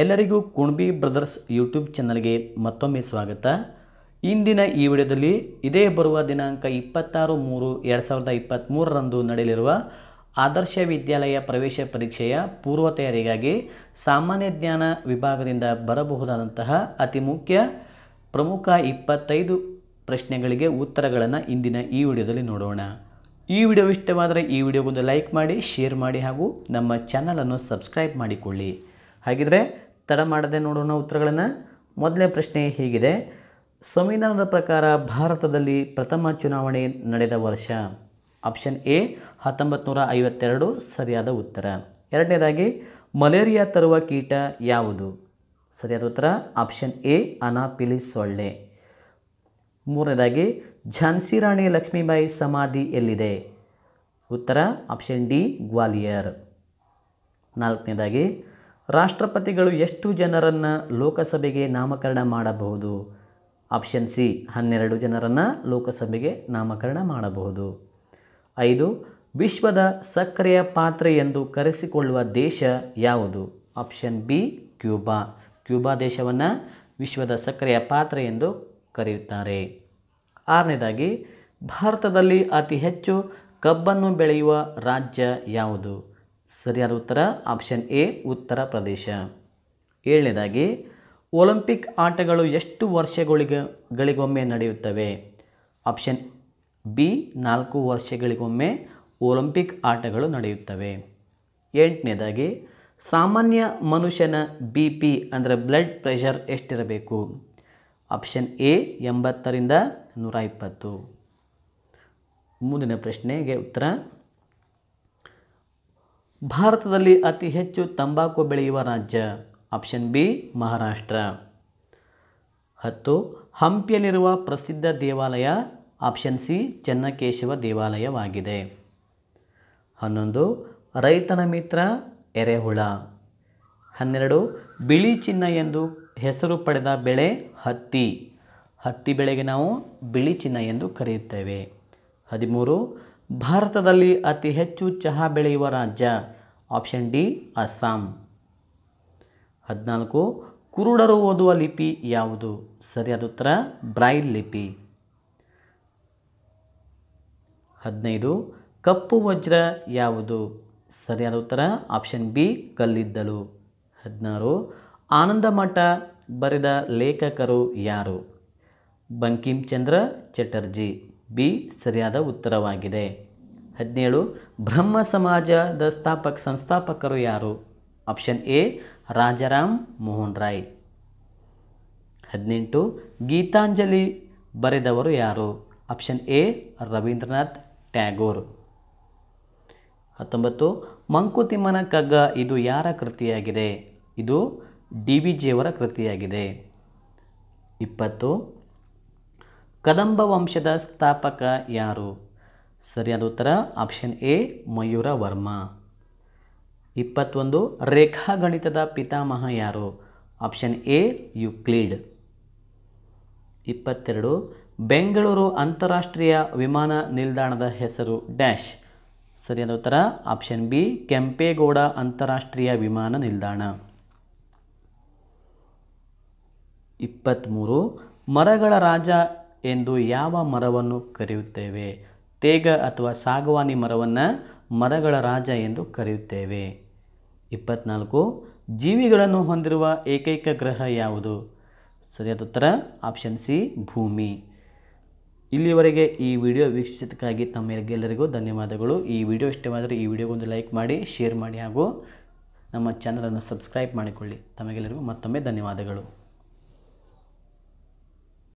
ಎಲ್ಲರಿಗೂ ಕುಣ್ಬಿ brothers YouTube ಚಾನಲ್ಗೆ ಮತ್ತೊಮ್ಮೆ ಸ್ವಾಗತ ಇಂದಿನ ಈ ವಿಡಿಯೋದಲ್ಲಿ ಇದೇ ಬರುವ ದಿನಾಂಕ ಇಪ್ಪತ್ತಾರು ಮೂರು ಎರಡು ಸಾವಿರದ ಇಪ್ಪತ್ತ್ಮೂರರಂದು ನಡೆಯಲಿರುವ ಆದರ್ಶ ವಿದ್ಯಾಲಯ ಪ್ರವೇಶ ಪರೀಕ್ಷೆಯ ಪೂರ್ವ ತಯಾರಿಗಾಗಿ ಸಾಮಾನ್ಯ ಜ್ಞಾನ ವಿಭಾಗದಿಂದ ಬರಬಹುದಾದಂತಹ ಅತಿ ಮುಖ್ಯ ಪ್ರಮುಖ ಇಪ್ಪತ್ತೈದು ಪ್ರಶ್ನೆಗಳಿಗೆ ಉತ್ತರಗಳನ್ನು ಇಂದಿನ ಈ ವಿಡಿಯೋದಲ್ಲಿ ನೋಡೋಣ ಈ ವಿಡಿಯೋ ಇಷ್ಟವಾದರೆ ಈ ವಿಡಿಯೋಗೊಂದು ಲೈಕ್ ಮಾಡಿ ಶೇರ್ ಮಾಡಿ ಹಾಗೂ ನಮ್ಮ ಚಾನಲನ್ನು ಸಬ್ಸ್ಕ್ರೈಬ್ ಮಾಡಿಕೊಳ್ಳಿ ಹಾಗಿದ್ರೆ ತಡ ಮಾಡದೆ ನೋಡೋಣ ಉತ್ತರಗಳನ್ನು ಮೊದಲನೇ ಪ್ರಶ್ನೆ ಹೀಗಿದೆ ಸಂವಿಧಾನದ ಪ್ರಕಾರ ಭಾರತದಲ್ಲಿ ಪ್ರಥಮ ಚುನಾವಣೆ ನಡೆದ ವರ್ಷ ಆಪ್ಷನ್ ಎ ಹತ್ತೊಂಬತ್ತು ಐವತ್ತೆರಡು ಸರಿಯಾದ ಉತ್ತರ ಎರಡನೇದಾಗಿ ಮಲೇರಿಯಾ ತರುವ ಕೀಟ ಯಾವುದು ಸರಿಯಾದ ಉತ್ತರ ಆಪ್ಷನ್ ಎ ಅನಾಪಿಲಿ ಸೊಳ್ಳೆ ಮೂರನೇದಾಗಿ ಝಾನ್ಸಿ ರಾಣಿ ಲಕ್ಷ್ಮೀಬಾಯಿ ಸಮಾಧಿ ಎಲ್ಲಿದೆ ಉತ್ತರ ಆಪ್ಷನ್ ಡಿ ಗ್ವಾಲಿಯರ್ ನಾಲ್ಕನೇದಾಗಿ ರಾಷ್ಟ್ರಪತಿಗಳು ಎಷ್ಟು ಜನರನ್ನು ಲೋಕಸಭೆಗೆ ನಾಮಕರಣ ಮಾಡಬಹುದು ಆಪ್ಷನ್ ಸಿ ಹನ್ನೆರಡು ಜನರನ್ನು ಲೋಕಸಭೆಗೆ ನಾಮಕರಣ ಮಾಡಬಹುದು ಐದು ವಿಶ್ವದ ಸಕ್ರಿಯ ಪಾತ್ರೆ ಎಂದು ಕರೆಸಿಕೊಳ್ಳುವ ದೇಶ ಯಾವುದು ಆಪ್ಷನ್ ಬಿ ಕ್ಯೂಬಾ ಕ್ಯೂಬಾ ದೇಶವನ್ನು ವಿಶ್ವದ ಸಕ್ರಿಯ ಪಾತ್ರೆ ಎಂದು ಕರೆಯುತ್ತಾರೆ ಆರನೇದಾಗಿ ಭಾರತದಲ್ಲಿ ಅತಿ ಹೆಚ್ಚು ಕಬ್ಬನ್ನು ಬೆಳೆಯುವ ರಾಜ್ಯ ಯಾವುದು ಸರಿಯಾದ ಉತ್ತರ ಆಪ್ಷನ್ ಎ ಉತ್ತರ ಪ್ರದೇಶ ಏಳನೇದಾಗಿ ಒಲಿಂಪಿಕ್ ಆಟಗಳು ಎಷ್ಟು ವರ್ಷಗಳಿಗೆ ಗಳಿಗೊಮ್ಮೆ ನಡೆಯುತ್ತವೆ ಆಪ್ಷನ್ ಬಿ ನಾಲ್ಕು ವರ್ಷಗಳಿಗೊಮ್ಮೆ ಒಲಿಂಪಿಕ್ ಆಟಗಳು ನಡೆಯುತ್ತವೆ ಎಂಟನೇದಾಗಿ ಸಾಮಾನ್ಯ ಮನುಷ್ಯನ ಬಿ ಪಿ ಅಂದರೆ ಬ್ಲಡ್ ಪ್ರೆಷರ್ ಎಷ್ಟಿರಬೇಕು ಆಪ್ಷನ್ ಎ ಎಂಬತ್ತರಿಂದ ನೂರ ಇಪ್ಪತ್ತು ಮುಂದಿನ ಪ್ರಶ್ನೆಗೆ ಉತ್ತರ ಭಾರತದಲ್ಲಿ ಅತಿ ಹೆಚ್ಚು ತಂಬಾಕು ಬೆಳೆಯುವ ರಾಜ್ಯ ಆಪ್ಷನ್ ಬಿ ಮಹಾರಾಷ್ಟ್ರ ಹತ್ತು ಹಂಪಿಯಲ್ಲಿರುವ ಪ್ರಸಿದ್ಧ ದೇವಾಲಯ ಆಪ್ಷನ್ ಸಿ ಚೆನ್ನಕೇಶವ ದೇವಾಲಯವಾಗಿದೆ ಹನ್ನೊಂದು ರೈತನ ಮಿತ್ರ ಎರೆಹುಳ ಹನ್ನೆರಡು ಬಿಳಿ ಚಿನ್ನ ಎಂದು ಹೆಸರು ಪಡೆದ ಬೆಳೆ ಹತ್ತಿ ಹತ್ತಿ ಬೆಳೆಗೆ ನಾವು ಬಿಳಿ ಚಿನ್ನ ಎಂದು ಕರೆಯುತ್ತೇವೆ ಹದಿಮೂರು ಭಾರತದಲ್ಲಿ ಅತಿ ಹೆಚ್ಚು ಚಹಾ ಬೆಳೆಯುವ ರಾಜ್ಯ ಆಪ್ಷನ್ ಡಿ ಅಸ್ಸಾಂ ಹದಿನಾಲ್ಕು ಕುರುಡರು ಓದುವ ಲಿಪಿ ಯಾವುದು ಸರಿಯಾದ ಉತ್ತರ ಬ್ರೈಲ್ ಲಿಪಿ ಹದಿನೈದು ಕಪ್ಪು ವಜ್ರ ಯಾವುದು ಸರಿಯಾದ ಉತ್ತರ ಆಪ್ಷನ್ ಬಿ ಕಲ್ಲಿದ್ದಲು ಹದಿನಾರು ಆನಂದಮಠ ಬರೆದ ಲೇಖಕರು ಯಾರು ಬಂಕಿಂಚಂದ್ರ ಚಟರ್ಜಿ ಬಿ ಸರಿಯಾದ ಉತ್ತರವಾಗಿದೆ ಹದಿನೇಳು ಬ್ರಹ್ಮ ಸಮಾಜದ ಸ್ಥಾಪಕ ಸಂಸ್ಥಾಪಕರು ಯಾರು ಆಪ್ಷನ್ ಎ ರಾಜಾರಾಮ್ ಮೋಹನ್ ರಾಯ್ ಹದಿನೆಂಟು ಗೀತಾಂಜಲಿ ಬರೆದವರು ಯಾರು ಆಪ್ಷನ್ ಎ ರವೀಂದ್ರನಾಥ್ ಟ್ಯಾಗೋರ್ ಹತ್ತೊಂಬತ್ತು ಮಂಕುತಿಮ್ಮನ ಕಗ್ಗ ಇದು ಯಾರ ಕೃತಿಯಾಗಿದೆ ಇದು ಡಿ ವಿ ಜಿಯವರ ಕೃತಿಯಾಗಿದೆ ಇಪ್ಪತ್ತು ಕದಂಬ ವಂಶದ ಸ್ಥಾಪಕ ಯಾರು ಸರಿಯಾದ ಉತ್ತರ ಆಪ್ಷನ್ ಎ ಮಯೂರ ವರ್ಮ ಇಪ್ಪತ್ತೊಂದು ಗಣಿತದ ಪಿತಾಮಹ ಯಾರು ಆಪ್ಷನ್ ಎ ಯುಕ್ಲೀಡ್ ಇಪ್ಪತ್ತೆರಡು ಬೆಂಗಳೂರು ಅಂತಾರಾಷ್ಟ್ರೀಯ ವಿಮಾನ ನಿಲ್ದಾಣದ ಹೆಸರು ಡ್ಯಾಶ್ ಸರಿಯಾದ ಉತ್ತರ ಆಪ್ಷನ್ ಬಿ ಕೆಂಪೇಗೌಡ ಅಂತಾರಾಷ್ಟ್ರೀಯ ವಿಮಾನ ನಿಲ್ದಾಣ ಇಪ್ಪತ್ತ್ಮೂರು ಮರಗಳ ರಾಜ ಎಂದು ಯಾವ ಮರವನ್ನು ಕರೆಯುತ್ತೇವೆ ತೇಗ ಅಥವಾ ಸಾಗವಾನಿ ಮರವನ್ನು ಮರಗಳ ರಾಜ ಎಂದು ಕರೆಯುತ್ತೇವೆ ಇಪ್ಪತ್ನಾಲ್ಕು ಜೀವಿಗಳನ್ನು ಹೊಂದಿರುವ ಏಕೈಕ ಗ್ರಹ ಯಾವುದು ಸರಿಯಾದ ಉತ್ತರ ಆಪ್ಷನ್ ಸಿ ಭೂಮಿ ಇಲ್ಲಿವರೆಗೆ ಈ ವಿಡಿಯೋ ವೀಕ್ಷಿಸಿದ್ದಕ್ಕಾಗಿ ತಮ್ಮೆಲ್ಲರಿಗೂ ಧನ್ಯವಾದಗಳು ಈ ವಿಡಿಯೋ ಇಷ್ಟವಾದರೆ ಈ ವಿಡಿಯೋಗೊಂದು ಲೈಕ್ ಮಾಡಿ ಶೇರ್ ಮಾಡಿ ಹಾಗೂ ನಮ್ಮ ಚಾನಲನ್ನು ಸಬ್ಸ್ಕ್ರೈಬ್ ಮಾಡಿಕೊಳ್ಳಿ ತಮಗೆಲ್ಲರಿಗೂ ಮತ್ತೊಮ್ಮೆ ಧನ್ಯವಾದಗಳು